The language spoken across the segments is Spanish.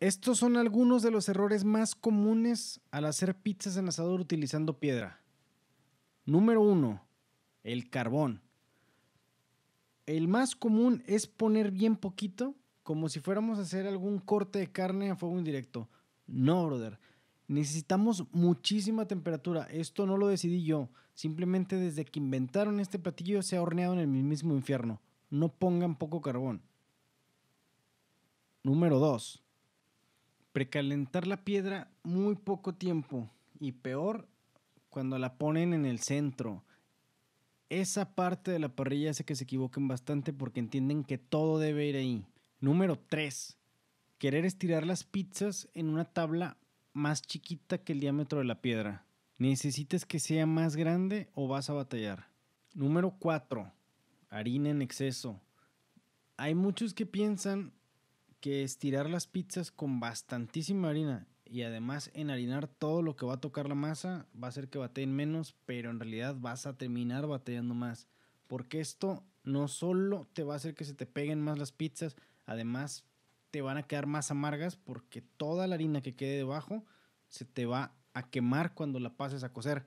Estos son algunos de los errores más comunes al hacer pizzas en asador utilizando piedra. Número 1. El carbón. El más común es poner bien poquito, como si fuéramos a hacer algún corte de carne a fuego indirecto. No, brother. Necesitamos muchísima temperatura. Esto no lo decidí yo. Simplemente desde que inventaron este platillo se ha horneado en el mismo infierno. No pongan poco carbón. Número 2 precalentar la piedra muy poco tiempo y peor cuando la ponen en el centro. Esa parte de la parrilla hace que se equivoquen bastante porque entienden que todo debe ir ahí. Número 3. Querer estirar las pizzas en una tabla más chiquita que el diámetro de la piedra. ¿Necesitas que sea más grande o vas a batallar? Número 4. Harina en exceso. Hay muchos que piensan que estirar las pizzas con bastantísima harina y además enharinar todo lo que va a tocar la masa va a hacer que bateen menos, pero en realidad vas a terminar bateando más. Porque esto no solo te va a hacer que se te peguen más las pizzas, además te van a quedar más amargas porque toda la harina que quede debajo se te va a quemar cuando la pases a cocer.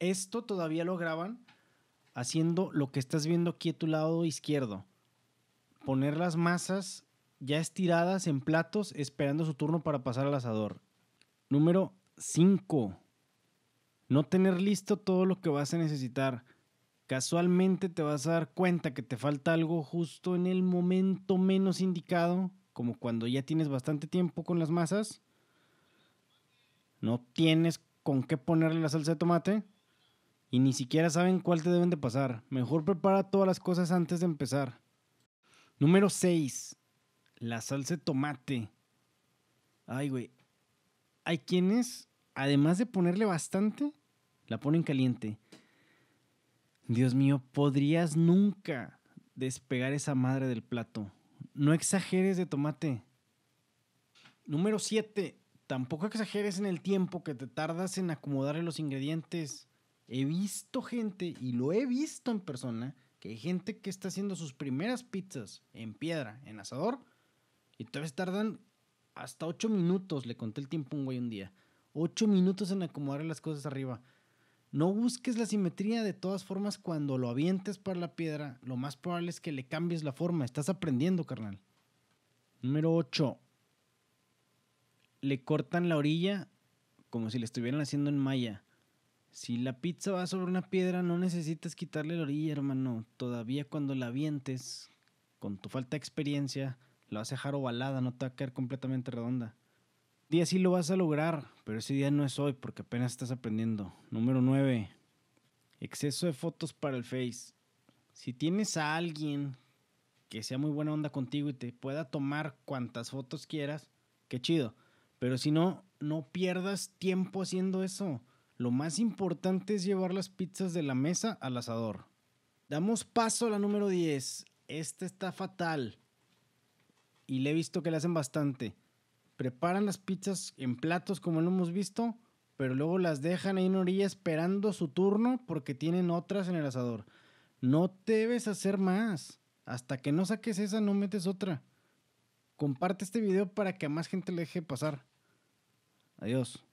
Esto todavía lo graban haciendo lo que estás viendo aquí a tu lado izquierdo poner las masas ya estiradas en platos esperando su turno para pasar al asador. Número 5. No tener listo todo lo que vas a necesitar. Casualmente te vas a dar cuenta que te falta algo justo en el momento menos indicado, como cuando ya tienes bastante tiempo con las masas. No tienes con qué ponerle la salsa de tomate y ni siquiera saben cuál te deben de pasar. Mejor prepara todas las cosas antes de empezar. Número 6, la salsa de tomate. Ay, güey. Hay quienes, además de ponerle bastante, la ponen caliente. Dios mío, podrías nunca despegar esa madre del plato. No exageres de tomate. Número 7. Tampoco exageres en el tiempo que te tardas en acomodarle los ingredientes. He visto gente, y lo he visto en persona, que hay gente que está haciendo sus primeras pizzas en piedra, en asador, y vez tardan hasta 8 minutos, le conté el tiempo un güey un día, 8 minutos en acomodar las cosas arriba. No busques la simetría, de todas formas, cuando lo avientes para la piedra, lo más probable es que le cambies la forma, estás aprendiendo, carnal. Número 8. Le cortan la orilla como si le estuvieran haciendo en malla. Si la pizza va sobre una piedra, no necesitas quitarle la orilla, hermano. Todavía cuando la vientes, con tu falta de experiencia, la vas a dejar ovalada, no te va a caer completamente redonda. Día sí lo vas a lograr, pero ese día no es hoy porque apenas estás aprendiendo. Número 9. Exceso de fotos para el Face. Si tienes a alguien que sea muy buena onda contigo y te pueda tomar cuantas fotos quieras, qué chido. Pero si no, no pierdas tiempo haciendo eso. Lo más importante es llevar las pizzas de la mesa al asador. Damos paso a la número 10. Esta está fatal. Y le he visto que la hacen bastante. Preparan las pizzas en platos como lo hemos visto, pero luego las dejan ahí en orilla esperando su turno porque tienen otras en el asador. No debes hacer más. Hasta que no saques esa, no metes otra. Comparte este video para que a más gente le deje pasar. Adiós.